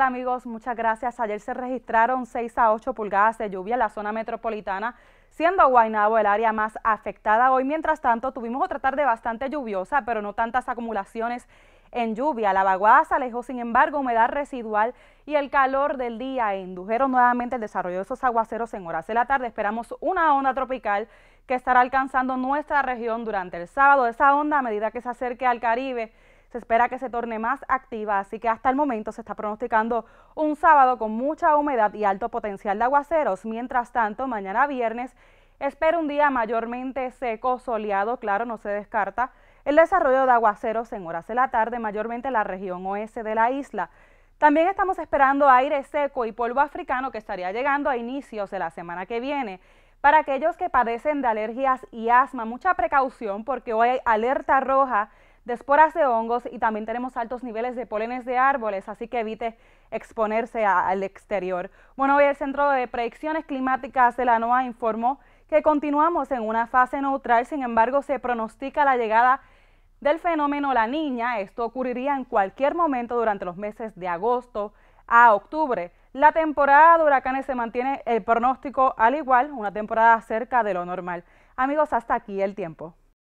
Hola amigos, muchas gracias. Ayer se registraron 6 a 8 pulgadas de lluvia en la zona metropolitana, siendo Guaynabo el área más afectada. Hoy, mientras tanto, tuvimos otra tarde bastante lluviosa, pero no tantas acumulaciones en lluvia. La vaguada se alejó, sin embargo, humedad residual y el calor del día indujeron nuevamente el desarrollo de esos aguaceros en horas de la tarde. Esperamos una onda tropical que estará alcanzando nuestra región durante el sábado. Esa onda, a medida que se acerque al Caribe, se espera que se torne más activa, así que hasta el momento se está pronosticando un sábado con mucha humedad y alto potencial de aguaceros. Mientras tanto, mañana viernes espera un día mayormente seco, soleado, claro, no se descarta el desarrollo de aguaceros en horas de la tarde, mayormente en la región oeste de la isla. También estamos esperando aire seco y polvo africano que estaría llegando a inicios de la semana que viene. Para aquellos que padecen de alergias y asma, mucha precaución porque hoy hay alerta roja esporas de hongos y también tenemos altos niveles de polenes de árboles, así que evite exponerse al exterior. Bueno, hoy el Centro de Predicciones Climáticas de la NOAA informó que continuamos en una fase neutral, sin embargo se pronostica la llegada del fenómeno La Niña. Esto ocurriría en cualquier momento durante los meses de agosto a octubre. La temporada de huracanes se mantiene el pronóstico al igual, una temporada cerca de lo normal. Amigos, hasta aquí el tiempo.